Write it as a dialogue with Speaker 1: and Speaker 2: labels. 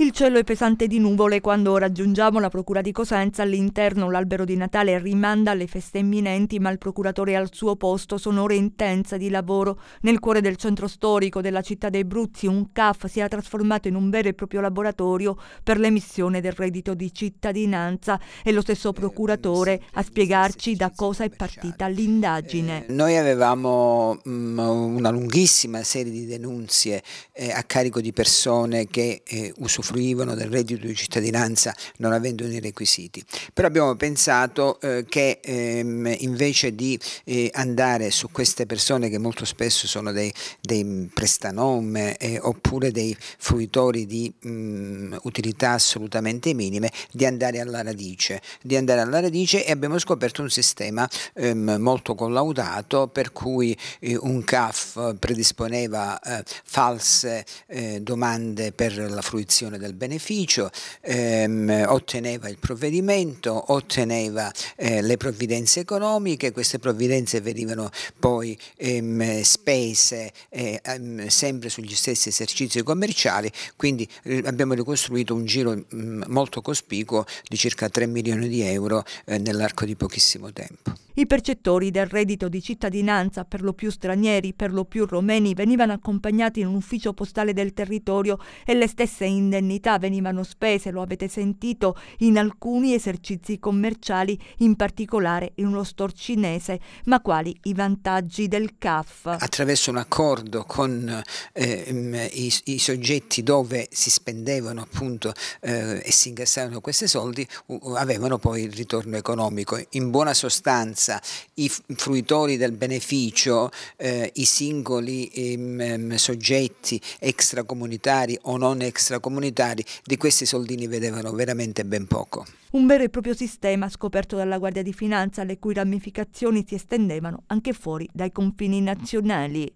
Speaker 1: Il cielo è pesante di nuvole quando raggiungiamo la procura di Cosenza. All'interno l'albero di Natale rimanda alle feste imminenti, ma il procuratore al suo posto sono ore intense di lavoro. Nel cuore del centro storico della città dei Bruzzi, un CAF si è trasformato in un vero e proprio laboratorio per l'emissione del reddito di cittadinanza e lo stesso eh, procuratore a spiegarci da cosa è partita l'indagine.
Speaker 2: Eh, noi avevamo mh, mm, una lunghissima serie di denunzie eh, a carico di persone che eh, usufruiscono fruivano del reddito di cittadinanza non avendo i requisiti. Però abbiamo pensato eh, che ehm, invece di eh, andare su queste persone che molto spesso sono dei, dei prestanomme eh, oppure dei fruitori di mh, mm, utilità assolutamente minime, di andare alla radice, di andare alla radice e abbiamo scoperto un sistema ehm, molto collaudato per cui eh, un CAF predisponeva eh, false eh, domande per la fruizione del beneficio, ehm, otteneva il provvedimento, otteneva eh, le provvidenze economiche, queste provvidenze venivano poi ehm, spese eh, ehm, sempre sugli stessi esercizi commerciali, quindi eh, abbiamo ricostruito un giro mh, mm, molto cospicuo di circa 3 milioni di euro eh, nell'arco di pochissimo tempo.
Speaker 1: I percettori del reddito di cittadinanza, per lo più stranieri, per lo più romeni, venivano accompagnati in un ufficio postale del territorio e le stesse indennità venivano spese, lo avete sentito, in alcuni esercizi commerciali, in particolare in uno store cinese, ma quali i vantaggi del CAF?
Speaker 2: Attraverso un accordo con eh, i, i, soggetti dove si spendevano appunto eh, e si ingassavano questi soldi, avevano poi il ritorno economico. In buona sostanza massa, i fruitori del beneficio, eh, i singoli ehm, ehm, soggetti extracomunitari o non extracomunitari, di questi soldini vedevano veramente ben poco.
Speaker 1: Un vero e proprio sistema scoperto dalla Guardia di Finanza, le cui ramificazioni si estendevano anche fuori dai confini nazionali.